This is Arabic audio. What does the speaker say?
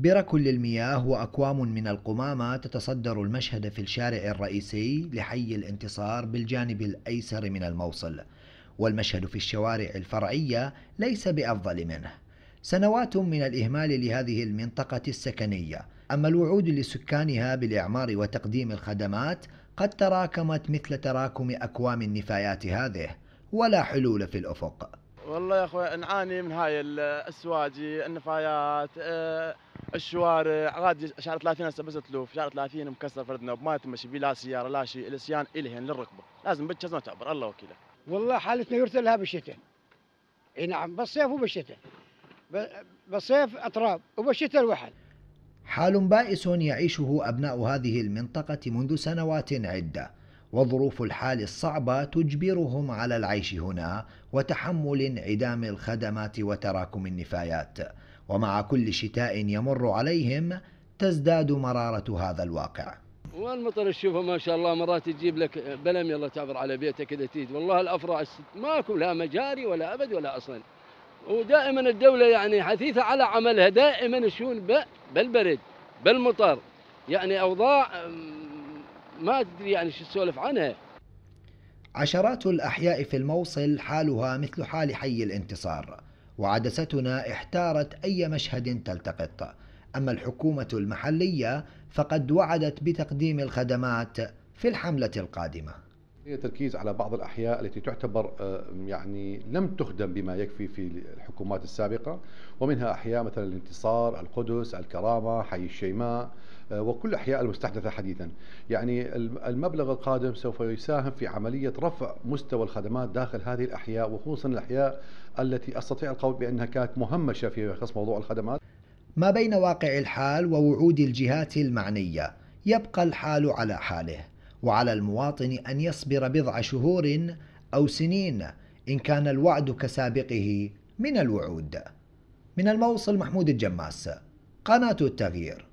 برك للمياه وأكوام من القمامة تتصدر المشهد في الشارع الرئيسي لحي الانتصار بالجانب الأيسر من الموصل والمشهد في الشوارع الفرعية ليس بأفضل منه سنوات من الإهمال لهذه المنطقة السكنية أما الوعود لسكانها بالإعمار وتقديم الخدمات قد تراكمت مثل تراكم أكوام النفايات هذه ولا حلول في الأفق والله يا أخوي نعاني من هاي الأسواجي النفايات أه الشوارع غادي شهر 30 هسه بس تلوف شهر 30 مكسر فردنا ما تمشي بيه لا سياره لا شيء الاسيان الهن للركبه لازم بتش ما تعبر الله وكيله والله حالتنا يرثى لها بالشتاء اي نعم بالصيف وبالشتاء بالصيف اطراب وبالشتاء الوحل حال بائس يعيشه ابناء هذه المنطقه منذ سنوات عده وظروف الحال الصعبة تجبرهم على العيش هنا وتحمل انعدام الخدمات وتراكم النفايات ومع كل شتاء يمر عليهم تزداد مرارة هذا الواقع والمطر تشوفه ما شاء الله مرات تجيب لك بلم يلا تعبر على بيتك كذا تيجي والله الافرع ماكو لا مجاري ولا ابد ولا اصلا ودائما الدوله يعني حثيثه على عملها دائما شلون بالبرد بالمطر يعني اوضاع ما تدري يعني شو تسولف عنها عشرات الاحياء في الموصل حالها مثل حال حي الانتصار وعدستنا احتارت أي مشهد تلتقط أما الحكومة المحلية فقد وعدت بتقديم الخدمات في الحملة القادمة هي تركيز على بعض الاحياء التي تعتبر آه، يعني لم تخدم بما يكفي في الحكومات السابقه ومنها احياء مثلا الانتصار، القدس، الكرامه، حي الشيماء آه، وكل الاحياء المستحدثه حديثا. يعني المبلغ القادم سوف يساهم في عمليه رفع مستوى الخدمات داخل هذه الاحياء وخصوصا الاحياء التي استطيع القول بانها كانت مهمشه في خص موضوع الخدمات. ما بين واقع الحال ووعود الجهات المعنيه يبقى الحال على حاله. وعلى المواطن أن يصبر بضع شهور أو سنين إن كان الوعد كسابقه من الوعود من الموصل محمود الجماس قناة التغيير